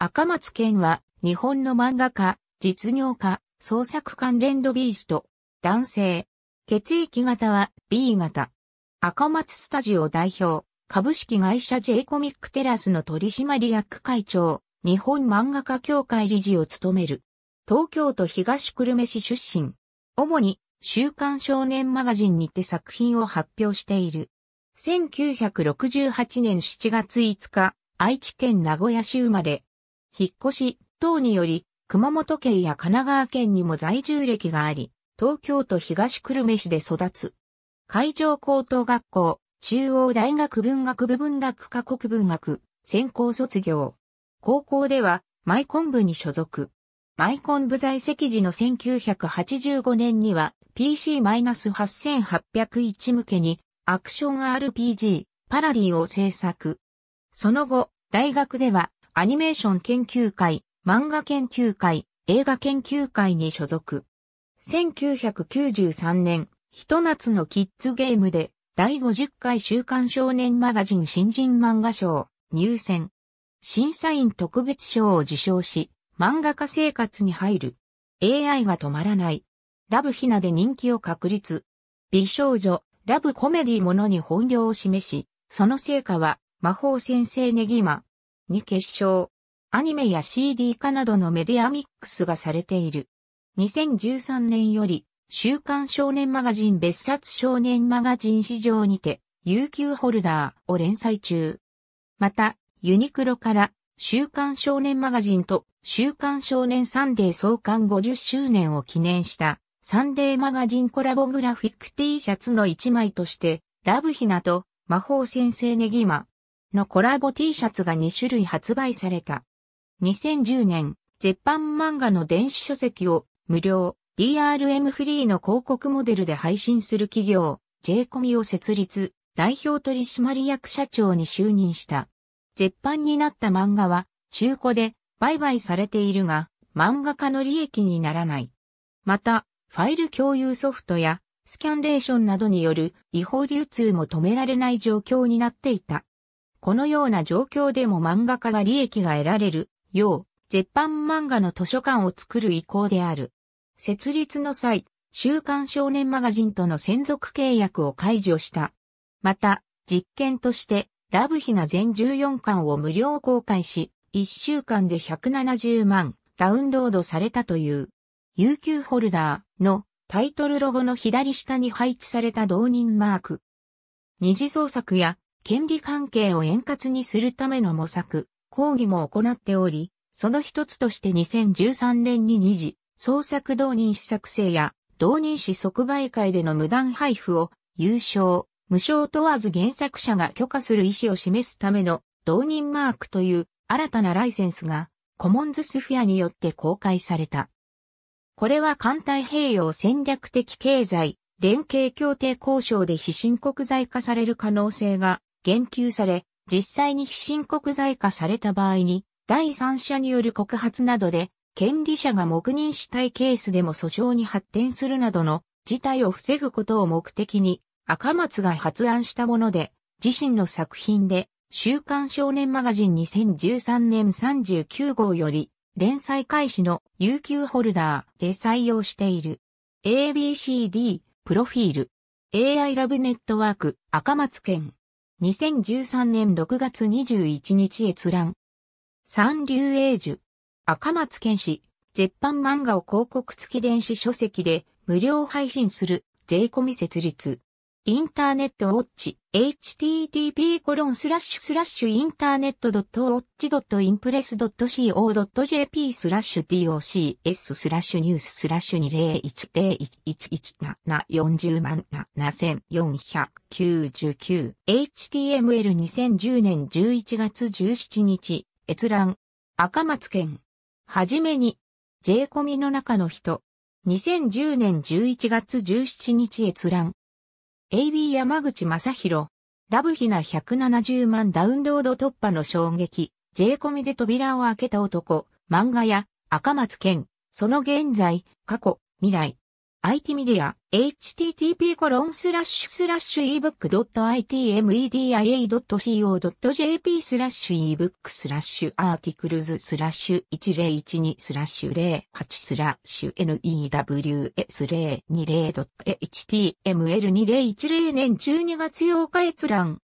赤松健は、日本の漫画家、実業家、創作関連ドビースト、男性。血液型は B 型。赤松スタジオ代表、株式会社 J コミックテラスの取締役会長、日本漫画家協会理事を務める。東京都東久留米市出身。主に、週刊少年マガジンにて作品を発表している。1968年7月5日、愛知県名古屋市生まれ。引っ越し等により、熊本県や神奈川県にも在住歴があり、東京都東久留米市で育つ。海上高等学校、中央大学文学部文学科国文学、専攻卒業。高校では、マイコン部に所属。マイコン部在籍時の1985年には PC-8801 向けにアクション RPG、パラディを制作。その後、大学ではアニメーション研究会、漫画研究会、映画研究会に所属。1993年、ひと夏のキッズゲームで、第50回週刊少年マガジン新人漫画賞、入選。審査員特別賞を受賞し、漫画家生活に入る。AI が止まらない。ラブヒナで人気を確立。美少女、ラブコメディものに本領を示し、その成果は、魔法先生ネギマ、に結晶。アニメや CD 化などのメディアミックスがされている。2013年より、週刊少年マガジン別冊少年マガジン市場にて、UQ ホルダーを連載中。また、ユニクロから、週刊少年マガジンと週刊少年サンデー創刊50周年を記念したサンデーマガジンコラボグラフィック T シャツの1枚として、ラブヒナと魔法先生ネギマ、のコラボ T シャツが2種類発売された。2010年、絶版漫画の電子書籍を無料 DRM フリーの広告モデルで配信する企業 J コミを設立、代表取締役社長に就任した。絶版になった漫画は中古で売買されているが漫画家の利益にならない。また、ファイル共有ソフトやスキャンレーションなどによる違法流通も止められない状況になっていた。このような状況でも漫画家が利益が得られるよう、絶版漫画の図書館を作る意向である。設立の際、週刊少年マガジンとの専属契約を解除した。また、実験として、ラブヒナ全14巻を無料公開し、1週間で170万ダウンロードされたという、UQ ホルダーのタイトルロゴの左下に配置された同人マーク。二次創作や権利関係を円滑にするための模索、講義も行っており、その一つとして2013年に2次、創作動認試作成や、動認詞即売会での無断配布を、優勝、無償問わず原作者が許可する意思を示すための、動認マークという新たなライセンスが、コモンズスフィアによって公開された。これは艦太平洋戦略的経済、連携協定交渉で非申告罪化される可能性が言及され、実際に非申告罪化された場合に、第三者による告発などで、権利者が黙認したいケースでも訴訟に発展するなどの事態を防ぐことを目的に、赤松が発案したもので、自身の作品で、週刊少年マガジン2013年39号より、連載開始の UQ ホルダーで採用している。ABCD、プロフィール。AI ラブネットワーク、赤松県。2013年6月21日閲覧。三流英樹。赤松健士。絶版漫画を広告付き電子書籍で無料配信する税込み設立。インターネットウォッチ。http://internet.watch.impress.co.jp スラッシュ docs スラッシュニューススラッシュ2010111740 7499 html2010 年11月17日閲覧赤松県はじめに J コミの中の人2010年11月17日閲覧 AB 山口正宏。ラブヒナ170万ダウンロード突破の衝撃。J コミで扉を開けた男。漫画や赤松健。その現在、過去、未来。IT メディア、http コロンスラッシュスラッシュ ebook.itmedia.co.jp スラッシュ ebook スラッシュアーティクルズスラッシュ1012スラッシュ08スラッシュ news020.html2010 年12月8日閲覧。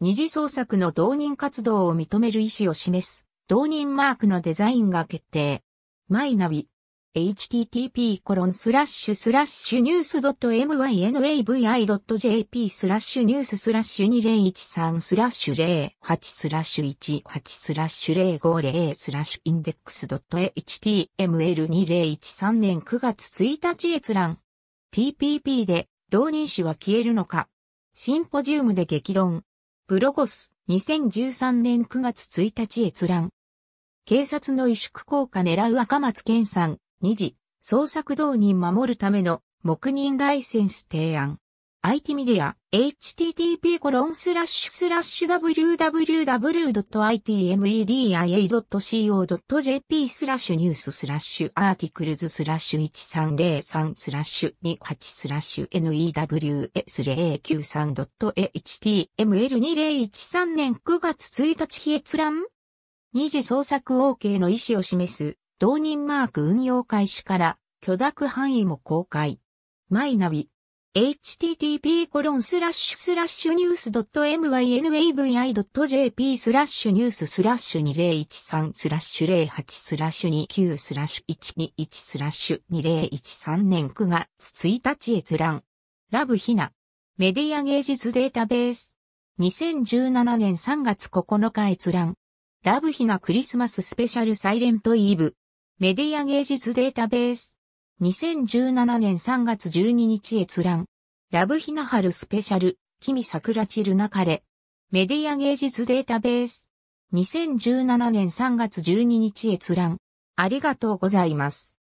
二次創作の導入活動を認める意思を示す、導入マークのデザインが決定。マイナビ。http コロンスラッシュスラッシュニュース .mynavi.jp スラッシュニューススラッシュ2013スラッシュ08スラッシュ18スラッシュ050スラッシュインデックス .html2013 年9月1日閲覧 TPP で導入誌は消えるのかシンポジウムで激論ブロゴス2013年9月1日閲覧警察の萎縮効果狙う赤松健さん2次、創作動人守るための黙認ライセンス提案。IT メディア http コロンスラッシュスラッシュ www.itmedia.co.jp スラッシュニューススラッシュアーティクルズスラッシュ1303スラッシュ28スラッシュ news093.html2013 年9月1日日閲覧二次創作 OK の意思を示す同人マーク運用開始から許諾範囲も公開。マイナビ http コロンスラッシュスラッシュニュース .mynavi.jp スラッシュニューススラッシュ2013スラッシュ08スラッシュ29スラッシュ121スラッシュ2013年9月1日閲覧。ラブヒナ。メディア芸術データベース。2017年3月9日閲覧。ラブヒナクリスマススペシャルサイレントイーブ。メディア芸術データベース。2017年3月12日閲覧。ラブヒナハルスペシャル、君桜散るなかれ。メディア芸術データベース。2017年3月12日閲覧。ありがとうございます。